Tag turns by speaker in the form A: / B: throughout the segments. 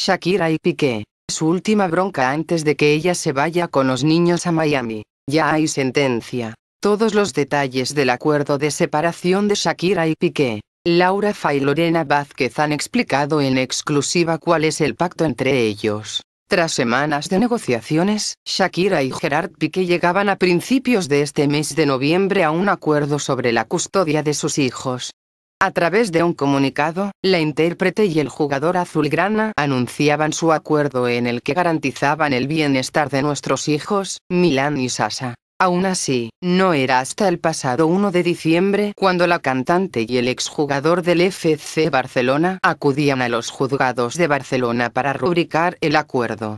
A: Shakira y Piqué. Su última bronca antes de que ella se vaya con los niños a Miami. Ya hay sentencia. Todos los detalles del acuerdo de separación de Shakira y Piqué. Laura Fa y Lorena Vázquez han explicado en exclusiva cuál es el pacto entre ellos. Tras semanas de negociaciones, Shakira y Gerard Piqué llegaban a principios de este mes de noviembre a un acuerdo sobre la custodia de sus hijos. A través de un comunicado, la intérprete y el jugador azulgrana anunciaban su acuerdo en el que garantizaban el bienestar de nuestros hijos, Milán y Sasa. Aún así, no era hasta el pasado 1 de diciembre cuando la cantante y el exjugador del FC Barcelona acudían a los juzgados de Barcelona para rubricar el acuerdo.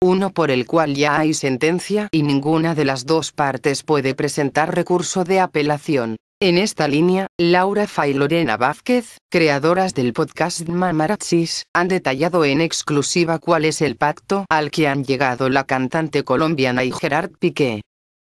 A: Uno por el cual ya hay sentencia y ninguna de las dos partes puede presentar recurso de apelación. En esta línea, Laura Fay y Lorena Vázquez, creadoras del podcast Mamaratsis, han detallado en exclusiva cuál es el pacto al que han llegado la cantante colombiana y Gerard Piqué.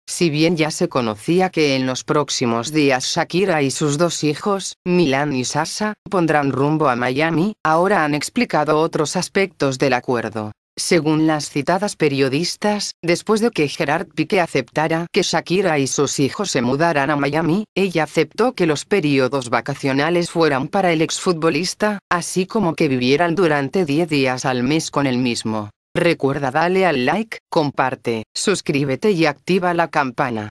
A: Si bien ya se conocía que en los próximos días Shakira y sus dos hijos, Milan y Sasha, pondrán rumbo a Miami, ahora han explicado otros aspectos del acuerdo. Según las citadas periodistas, después de que Gerard Piqué aceptara que Shakira y sus hijos se mudaran a Miami, ella aceptó que los periodos vacacionales fueran para el exfutbolista, así como que vivieran durante 10 días al mes con él mismo. Recuerda dale al like, comparte, suscríbete y activa la campana.